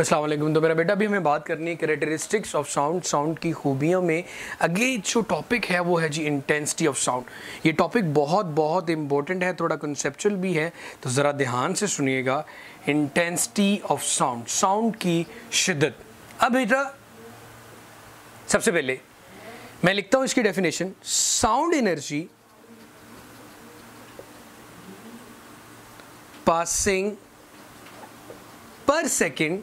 असलम तो मेरा बेटा अभी हमें बात करनी है करेक्टरिस्टिक्स ऑफ साउंड साउंड की खूबियों में अगले जो टॉपिक है वो है जी इंटेंसिटी ऑफ साउंड ये टॉपिक बहुत बहुत इंपॉर्टेंट है थोड़ा कंसेप्चुअल भी है तो ज़रा ध्यान से सुनिएगा इंटेंसिटी ऑफ साउंड साउंड की शिदत अब बेटा सबसे पहले मैं लिखता हूँ इसकी definition sound energy passing per second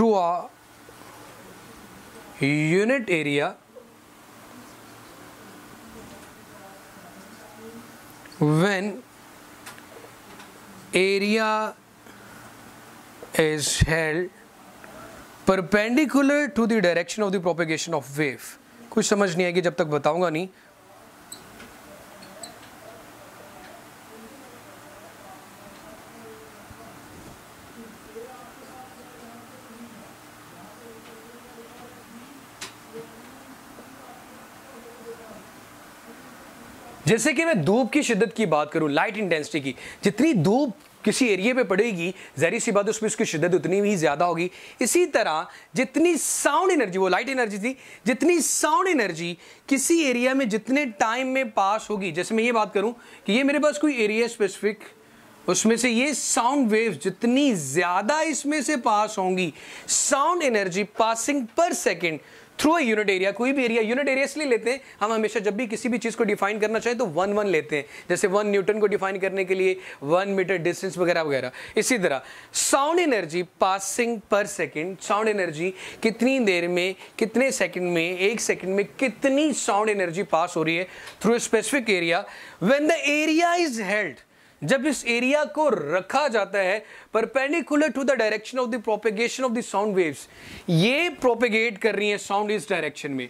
through a unit area when area is held perpendicular to the direction of the propagation of wave कुछ समझ नहीं आएगी जब तक बताऊंगा नहीं जैसे कि मैं धूप की शिद्दत की बात करूँ लाइट इंटेंसिटी की जितनी धूप किसी एरिए पे पड़ेगी जहरी सी बात उसमें उसकी शिद्दत उतनी ही ज़्यादा होगी इसी तरह जितनी साउंड एनर्जी वो लाइट एनर्जी थी जितनी साउंड एनर्जी किसी एरिया में जितने टाइम में पास होगी जैसे मैं ये बात करूँ कि ये मेरे पास कोई एरिया स्पेसिफिक उसमें से ये साउंड वेव्स जितनी ज़्यादा इसमें से पास होंगी sound energy passing per second through a unit area कोई भी एरिया यूनिट एरिया इसलिए लेते हैं हम हमेशा जब भी किसी भी चीज़ को डिफाइन करना चाहें तो वन वन लेते हैं जैसे वन न्यूटन को डिफाइन करने के लिए वन मीटर डिस्टेंस वगैरह वगैरह इसी तरह sound energy passing per second sound energy कितनी देर में कितने सेकेंड में एक सेकेंड में कितनी साउंड एनर्जी पास हो रही है through a specific area when the area is held जब इस एरिया को रखा जाता है perpendicular to the direction of the propagation of the sound waves ये प्रोपेगेट कर रही है साउंड इस डायरेक्शन में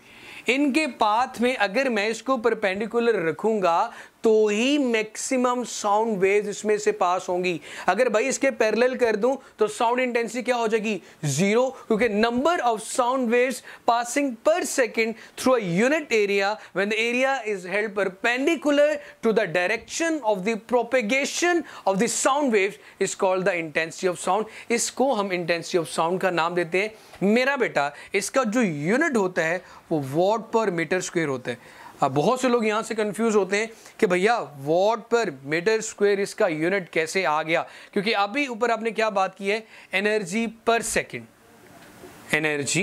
इनके पाथ में अगर मैं इसको परपेंडिकुलर रखूंगा तो ही मैक्सिमम साउंड वेव्स इसमें से पास होंगी अगर भाई इसके पैरेलल कर दूं तो साउंड इंटेंसिटी क्या हो जाएगी जीरो क्योंकि number of sound waves passing per second through a unit area when the area is held perpendicular to the direction of the propagation of the sound waves is called the intensity of sound इसको हम intensity of sound का नाम देते हैं मेरा बेटा इसका जो यूनिट होता है वो वॉट पर मीटर स्क्वेयर होता है अब हाँ, बहुत से लोग यहाँ से कंफ्यूज होते हैं कि भैया वॉट पर मीटर स्क्वायर इसका यूनिट कैसे आ गया क्योंकि अभी ऊपर आपने क्या बात की है energy per second energy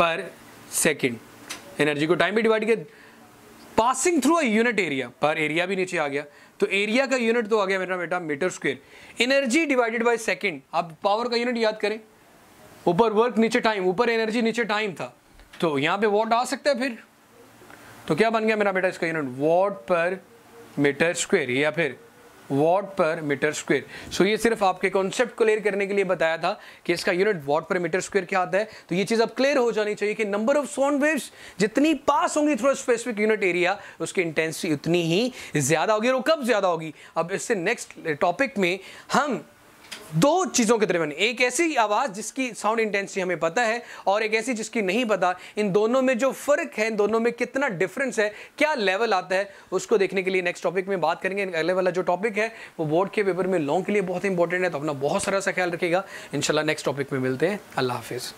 per second energy को टाइम भी डिवाइड किया passing through a unit area पर एरिया भी नीचे आ गया तो एरिया का यूनिट तो आ गया मेरा बेटा metre square energy divided by second आप पावर का यूनिट याद करें ऊपर वर्क नीचे टाइम ऊपर एनर्जी नीचे टाइम था तो यहां पे वॉट डाल सकते हैं फिर तो क्या बन गया मेरा बेटा इसका unit watt per metre square या फिर what per metre square so ये सिर्फ आपके कॉन्सेप्ट क्लियर करने के लिए बताया था कि इसका unit watt per metre square क्या आता है तो ये चीज़ अब क्लियर हो जानी चाहिए कि नंबर ऑफ सोन वेव्स जितनी पास होंगी थ्रू स्पेसिफिक यूनिट एरिया उसकी इंटेंसिटी उतनी ही ज़्यादा होगी और कब ज़्यादा होगी अब इससे नेक्स्ट टॉपिक में हम दो चीज़ों के दरमियान एक ऐसी आवाज़ जिसकी साउंड इंटेंसिटी हमें पता है और एक ऐसी जिसकी नहीं पता इन दोनों में जो फ़र्क है इन दोनों में कितना डिफरेंस है क्या लेवल आता है उसको देखने के लिए नेक्स्ट टॉपिक में बात करेंगे अगले वाला जो टॉपिक है वो बोर्ड के पेपर में लॉन्ग के लिए बहुत इंपॉर्टेंट है तो अपना बहुत सारा सा ख्याल रखेगा इनशाला नेक्स्ट टॉपिक में मिलते हैं अल्लाह हाफिज़